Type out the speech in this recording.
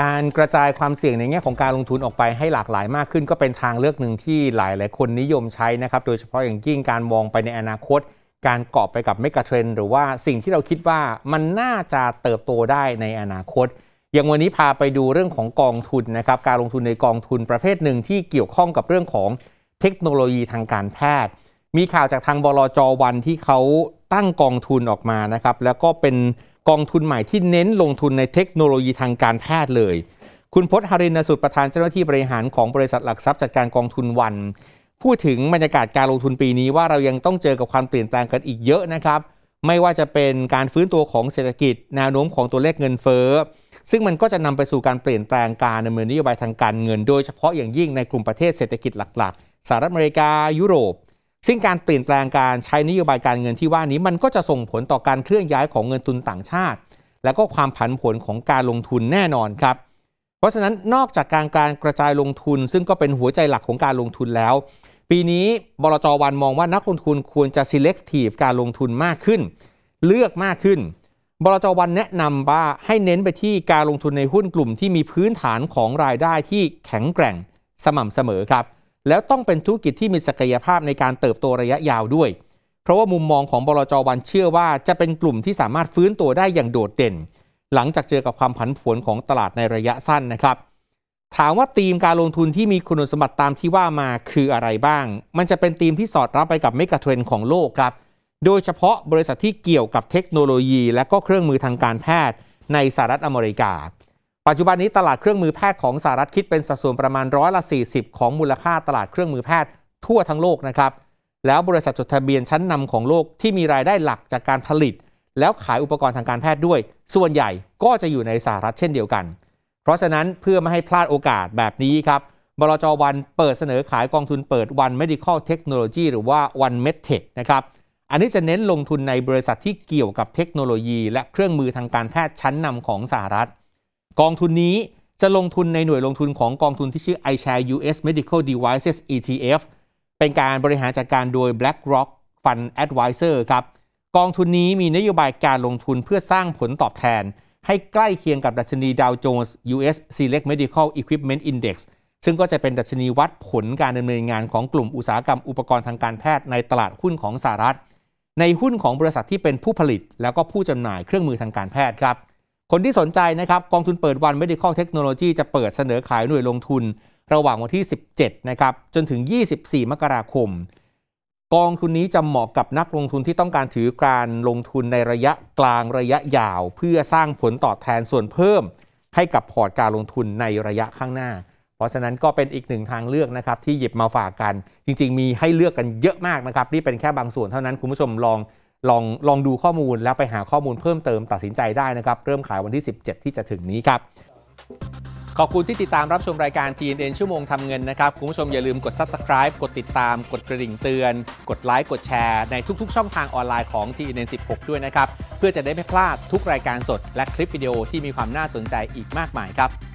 การกระจายความเสี่ยงในแง่ของการลงทุนออกไปให้หลากหลายมากขึ้น ก็เป็นทางเลือกหนึ่งที่หลายหลายคนนิยมใช้นะครับ โดยเฉพาะอย่างยิ่งการมองไปในอนาคต การเกาะไปกับเมกะเทรนหรือว่าสิ่งที่เราคิดว่ามันน่าจะเติบโตได้ในอนาคต อย่างวันนี้พาไปดูเรื่องของกองทุนนะครับ การลงทุนในกองทุนประเภทหนึ่งที่เกี่ยวข้องกับเรื่องของเทคโนโลยีทางการแพทย์ มีข่าวจากทางบลจวันที่เขาตั้งกองทุนออกมานะครับแล้วก็เป็นกองทุนใหม่ที่เน้นลงทุนในเทคโนโลยีทางการแพทย์เลย คุณพจน์รินสุดประธานเจ้าหน้าที่บริหารของบริษัทหลักทรัพย์จัดการกองทุนวัน พูดถึงบรรยากาศการลงทุนปีนี้ว่าเรายังต้องเจอกับความเปลี่ยนแปลงกันอีกเยอะนะครับไม่ว่าจะเป็นการฟื้นตัวของเศรษฐกิจแนวโน้มของตัวเลขเงินเฟ้อซึ่งมันก็จะนำไปสู่การเปลี่ยนแปลงการดำเนินนโยบายทางการเงินโดยเฉพาะอย่างยิ่งในกลุ่มประเทศเศรษฐกิจหลักๆสหรัฐอเมริกายุโรปซึ่งการเปลี่ยนแปลงการใช้นโยบายการเงินที่ว่านี้ มันก็จะส่งผลต่อการเคลื่อนย้ายของเงินทุนต่างชาติ และก็ความผันผวนของการลงทุนแน่นอนครับ เพราะฉะนั้นนอกจากการการกระจายลงทุนซึ่งก็เป็นหัวใจหลักของการลงทุนแล้ว ปีนี้บลจวันมองว่านักลงทุนควรจะ selective การลงทุนมากขึ้น เลือกมากขึ้นบลจวันแนะนำว่าให้เน้นไปที่การลงทุนในหุ้นกลุ่มที่มีพื้นฐานของรายได้ที่แข็งแกร่งสม่ำเสมอครับแล้วต้องเป็นธุรกิจที่มีศักยภาพในการเติบโตระยะยาวด้วย เพราะว่ามุมมองของบลจวันเชื่อว่าจะเป็นกลุ่มที่สามารถฟื้นตัวได้อย่างโดดเด่น หลังจากเจอกับความผันผวนของตลาดในระยะสั้นนะครับ ถามว่าธีมการลงทุนที่มีคุณสมบัติตามที่ว่ามาคืออะไรบ้าง มันจะเป็นธีมที่สอดรับไปกับเมกะเทรนของโลกครับโดยเฉพาะบริษัทที่เกี่ยวกับเทคโนโลยี และก็เครื่องมือทางการแพทย์ในสหรัฐอเมริกาปัจจุบันนี้ตลาดเครื่องมือแพทย์ของสหรัฐคิดเป็นสัดส่วนประมาณร้อยละ40 ของมูลค่าตลาดเครื่องมือแพทย์ทั่วทั้งโลกนะครับ แล้วบริษัทจดทะเบียนชั้นนำของโลกที่มีรายได้หลักจากการผลิตแล้วขายอุปกรณ์ทางการแพทย์ด้วย ส่วนใหญ่ก็จะอยู่ในสหรัฐเช่นเดียวกัน เพราะฉะนั้นเพื่อไม่ให้พลาดโอกาสแบบนี้ครับบลจวันเปิดเสนอขายกองทุนเปิดวัน medical technology หรือว่าวันเมดเทคนะครับ อันนี้จะเน้นลงทุนในบริษัทที่เกี่ยวกับเทคโนโลยีและเครื่องมือทางการแพทย์ชั้นนำของสหรัฐกองทุนนี้จะลงทุนในหน่วยลงทุนของกองทุนที่ชื่อ iShare US Medical Devices ETF เป็นการบริหารจัดการโดย BlackRock Fund Advisor ครับกองทุนนี้มีนโยบายการลงทุนเพื่อสร้างผลตอบแทน ให้ใกล้เคียงกับดัชนีดาวโจนส์ US Select Medical Equipment Index ซึ่งก็จะเป็นดัชนีวัดผลการดำเนินงานของกลุ่มอุตสาหกรรมอุปกรณ์ทางการแพทย์ในตลาดหุ้นของสหรัฐ ในหุ้นของบริษัทที่เป็นผู้ผลิตแล้วก็ผู้จำหน่ายเครื่องมือทางการแพทย์ครับคนที่สนใจนะครับกองทุนเปิดวัน Medical Technology จะเปิดเสนอขายหน่วยลงทุนระหว่างวันที่ 17 นะครับจนถึง 24 มกราคม กองทุนนี้จะเหมาะกับนักลงทุนที่ต้องการถือการลงทุนในระยะกลางระยะยาว เพื่อสร้างผลตอบแทนส่วนเพิ่มให้กับพอร์ตการลงทุนในระยะข้างหน้า เพราะฉะนั้นก็เป็นอีกหนึ่งทางเลือกนะครับที่หยิบมาฝากกัน จริงๆมีให้เลือกกันเยอะมากนะครับนี่เป็นแค่บางส่วนเท่านั้นคุณผู้ชมลองลองลองดูข้อมูลแล้วไปหาข้อมูลเพิ่มเติมตัดสินใจได้นะครับ เริ่มขายวันที่ 17 ที่จะถึงนี้ครับขอบคุณที่ติดตามรับชมรายการ TNN ชั่วโมงทำเงินนะครับคุณผู้ชมอย่าลืมกด subscribe กดติดตาม กดกระดิ่งเตือน กดไลค์กดแชร์ในทุก ๆ ช่องทางออนไลน์ของ TNN 16 ด้วยนะครับเพื่อจะได้ไม่พลาดทุกรายการสดและคลิปวิดีโอที่มีความน่าสนใจอีกมากมายครับ